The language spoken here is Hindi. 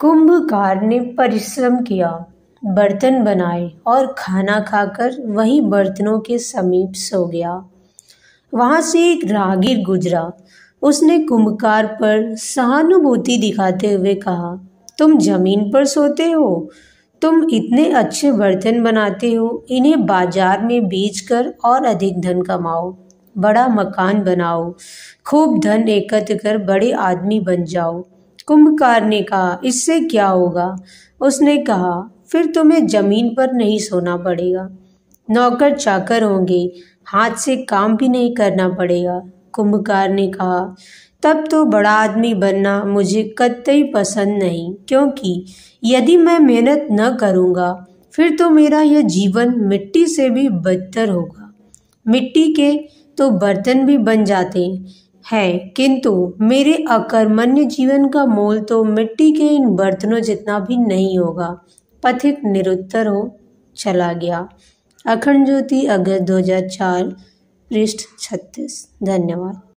कुंभकार ने परिश्रम किया बर्तन बनाए और खाना खाकर वही बर्तनों के समीप सो गया वहाँ से एक राहगीर गुजरा उसने कुंभकार पर सहानुभूति दिखाते हुए कहा तुम जमीन पर सोते हो तुम इतने अच्छे बर्तन बनाते हो इन्हें बाजार में बेचकर और अधिक धन कमाओ बड़ा मकान बनाओ खूब धन एकत्र कर बड़े आदमी बन जाओ कुंभकार ने कहा इससे क्या होगा उसने कहा फिर तुम्हें जमीन पर नहीं सोना पड़ेगा नौकर चाकर होंगे हाथ से काम भी नहीं करना पड़ेगा कुंभकार ने कहा तब तो बड़ा आदमी बनना मुझे कतई पसंद नहीं क्योंकि यदि मैं मेहनत न करूँगा फिर तो मेरा यह जीवन मिट्टी से भी बदतर होगा मिट्टी के तो बर्तन भी बन जाते है किंतु मेरे अकर्मण्य जीवन का मोल तो मिट्टी के इन बर्तनों जितना भी नहीं होगा पथिक निरुत्तर हो चला गया अखंड ज्योति अगस्त 2004 पृष्ठ 36 धन्यवाद